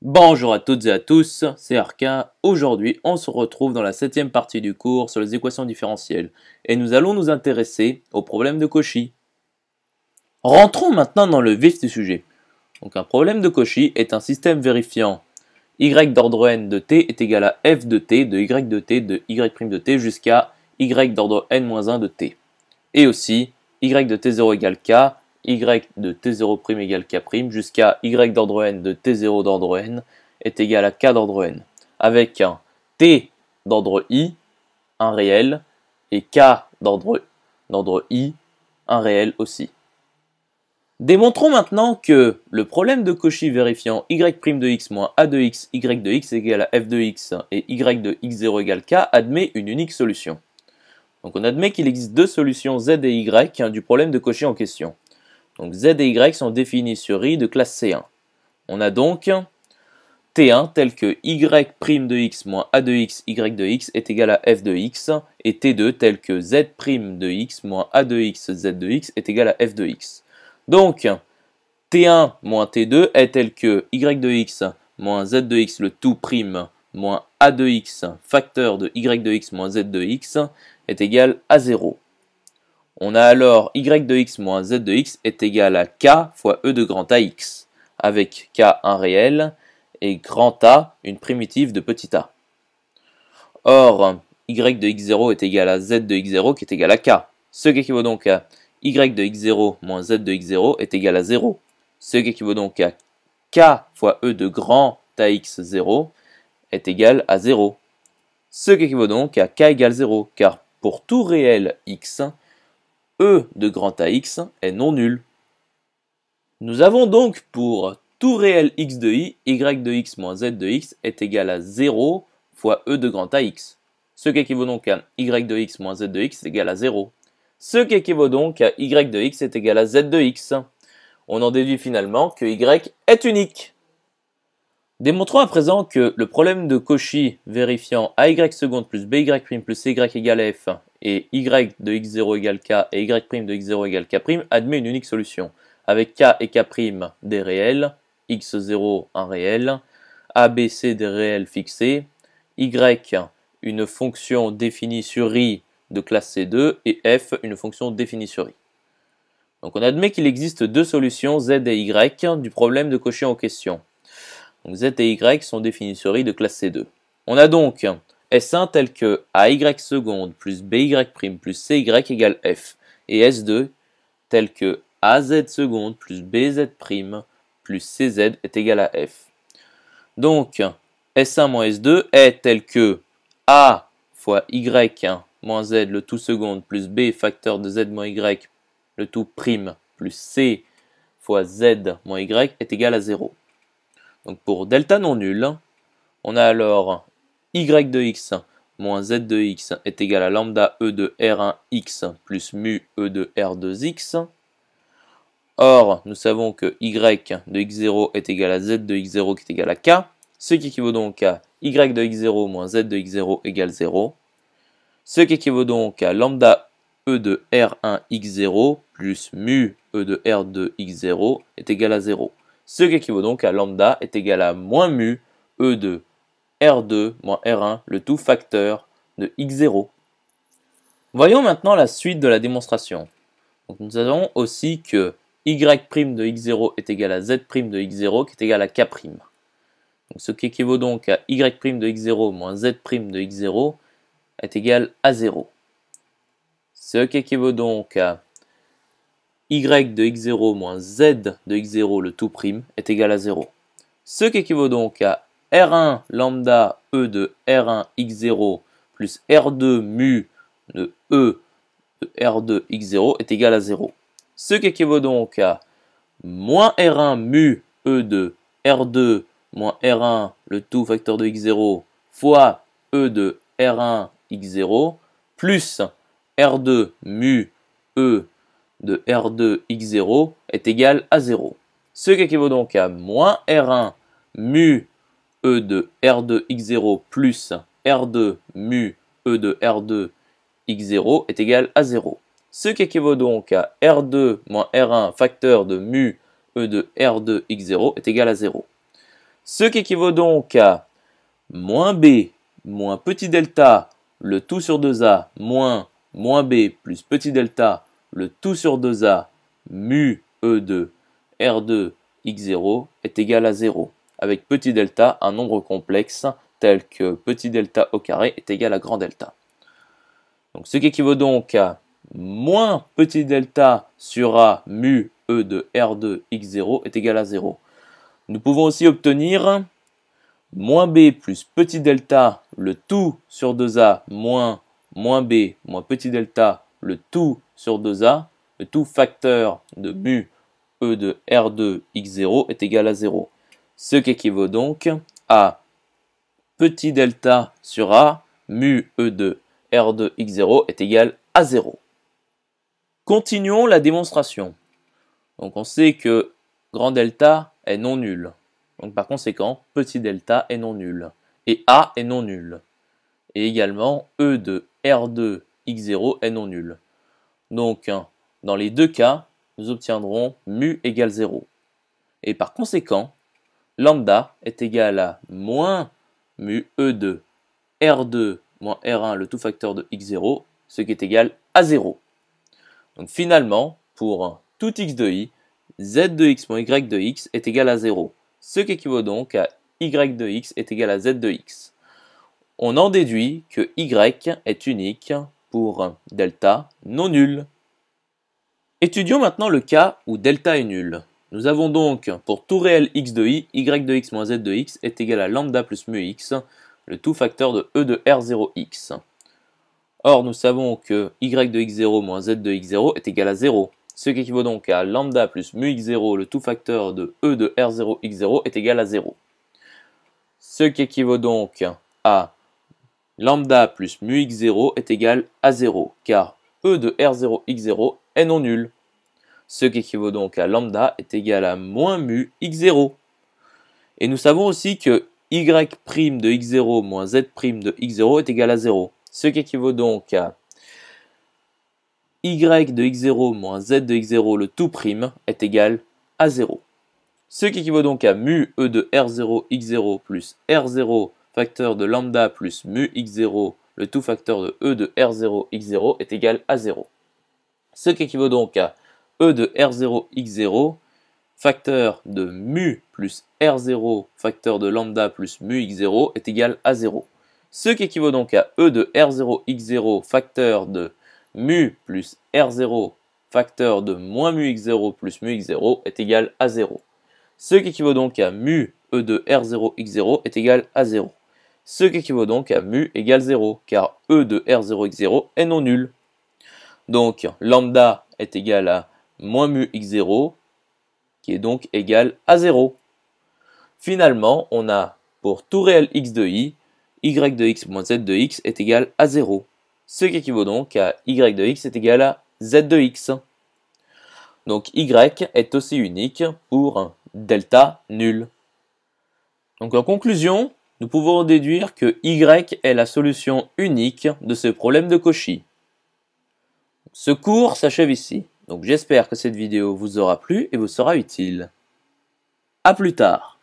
Bonjour à toutes et à tous, c'est Arkin. Aujourd'hui, on se retrouve dans la septième partie du cours sur les équations différentielles et nous allons nous intéresser au problème de Cauchy. Rentrons maintenant dans le vif du sujet. Donc un problème de Cauchy est un système vérifiant y d'ordre n de t est égal à f de t de y de t de y' de t jusqu'à y d'ordre n-1 de t. Et aussi, y de t0 égale k y de t0' égale k' jusqu'à y d'ordre n de t0 d'ordre n est égal à k d'ordre n, avec un t d'ordre i, un réel, et k d'ordre i, un réel aussi. Démontrons maintenant que le problème de Cauchy vérifiant y' de x moins a de x, y de x égale à f de x et y de x0 égale k admet une unique solution. Donc on admet qu'il existe deux solutions z et y du problème de Cauchy en question. Donc Z et Y sont définis sur I de classe C1. On a donc T1 tel que Y' de X moins A de X, Y de X est égal à F de X, et T2 tel que Z' de X moins A de X, Z de X est égal à F de X. Donc, T1 moins T2 est tel que Y de X moins Z de X le tout prime moins A de X facteur de Y de X moins Z de X est égal à 0. On a alors y de x moins z de x est égal à k fois e de grand A x, avec k un réel et grand a une primitive de petit a. Or, y de x0 est égal à z de x0 qui est égal à k, ce qui équivaut donc à y de x0 moins z de x0 est égal à 0, ce qui équivaut donc à k fois e de grand x 0 est égal à 0, ce qui équivaut donc à k égale 0, car pour tout réel x, E de grand AX est non nul. Nous avons donc pour tout réel x de i, y de x moins z de x est égal à 0 fois E de grand AX. Ce qui équivaut donc à y de x moins z de x est égal à 0. Ce qui équivaut donc à y de x est égal à z de x. On en déduit finalement que y est unique. Démontrons à présent que le problème de Cauchy vérifiant ay seconde plus by prime plus y égale à f et y de x0 égale k et y' de x0 égale k' admet une unique solution, avec k et k' des réels, x0 un réel, abc des réels fixés, y une fonction définie sur i de classe C2 et f une fonction définie sur i. Donc on admet qu'il existe deux solutions z et y du problème de cocher en question. Donc z et y sont définis sur i de classe C2. On a donc S1 tel que AY seconde plus BY prime plus CY égale F et S2 tel que AZ seconde plus BZ prime plus CZ est égal à F. Donc S1 moins S2 est tel que A fois Y moins Z le tout seconde plus B facteur de Z moins Y le tout prime plus C fois Z moins Y est égal à 0. Donc pour delta non nul, on a alors y de x moins z de x est égal à lambda e de r1x plus mu e de r2x. Or, nous savons que y de x0 est égal à z de x0 qui est égal à k, ce qui équivaut donc à y de x0 moins z de x0 égale 0, ce qui équivaut donc à lambda e de r1x0 plus mu e de r2x0 est égal à 0, ce qui équivaut donc à lambda est égal à moins mu e de R2 moins R1, le tout facteur de X0. Voyons maintenant la suite de la démonstration. nous savons aussi que y' de x0 est égal à z' de x0 qui est égal à k'. Donc ce qui équivaut donc à y' de x0 moins z' de x0 est égal à 0. Ce qui équivaut donc à y de x0 moins z de x0 le tout prime est égal à 0. Ce qui équivaut donc à R1 lambda E de R1 X0 plus R2 mu de E de R2 X0 est égal à 0. Ce qui équivaut donc à moins R1 mu E de R2 moins R1 le tout facteur de X0 fois E de R1 X0 plus R2 mu E de R2 X0 est égal à 0. Ce qui équivaut donc à moins R1 mu E de R2 X0 plus R2 mu E de R2 X0 est égal à 0. Ce qui équivaut donc à R2 moins R1 facteur de mu E de R2 X0 est égal à 0. Ce qui équivaut donc à moins B moins petit delta le tout sur 2A moins moins B plus petit delta le tout sur 2A mu E de R2 X0 est égal à 0 avec petit delta un nombre complexe tel que petit delta au carré est égal à grand delta. Donc, ce qui équivaut donc à moins petit delta sur A mu E de R2 x0 est égal à 0. Nous pouvons aussi obtenir moins B plus petit delta le tout sur 2A moins moins B moins petit delta le tout sur 2A, le tout facteur de mu E de R2 x0 est égal à 0 ce qui équivaut donc à petit delta sur A mu E2 R2 X0 est égal à 0. Continuons la démonstration. Donc on sait que grand delta est non nul. Donc par conséquent, petit delta est non nul. Et A est non nul. Et également, E2 R2 X0 est non nul. Donc dans les deux cas, nous obtiendrons mu égale 0. Et par conséquent, lambda est égal à moins mu E2 R2 moins R1, le tout facteur de X0, ce qui est égal à 0. Donc finalement, pour tout X de I, Z de X moins Y de X est égal à 0, ce qui équivaut donc à Y de X est égal à Z de X. On en déduit que Y est unique pour delta non nul. Étudions maintenant le cas où delta est nul. Nous avons donc, pour tout réel x de i, y de x moins z de x est égal à lambda plus mu x, le tout facteur de e de r0x. Or, nous savons que y de x0 moins z de x0 est égal à 0, ce qui équivaut donc à lambda plus mu x0, le tout facteur de e de r0x0 est égal à 0. Ce qui équivaut donc à lambda plus mu x0 est égal à 0, car e de r0x0 est non nul ce qui équivaut donc à lambda est égal à moins mu x0. Et nous savons aussi que y' de x0 moins z' de x0 est égal à 0, ce qui équivaut donc à y de x0 moins z de x0 le tout prime est égal à 0. Ce qui équivaut donc à mu e de r0 x0 plus r0 facteur de lambda plus mu x0 le tout facteur de e de r0 x0 est égal à 0. Ce qui équivaut donc à E de R0, X0, facteur de mu plus R0, facteur de lambda plus mu X0 est égal à 0. Ce qui équivaut donc à E de R0, X0, facteur de mu plus R0, facteur de moins mu X0 plus mu X0 est égal à 0. Ce qui équivaut donc à mu E de R0, X0 est égal à 0. Ce qui équivaut donc à mu égale 0, car E de R0, X0 est non nul. Donc lambda est égal à moins mu x0 qui est donc égal à 0. Finalement, on a pour tout réel x de i, y de x moins z de x est égal à 0. Ce qui équivaut donc à y de x est égal à z de x. Donc y est aussi unique pour delta nul. Donc en conclusion, nous pouvons déduire que y est la solution unique de ce problème de Cauchy. Ce cours s'achève ici. Donc j'espère que cette vidéo vous aura plu et vous sera utile. A plus tard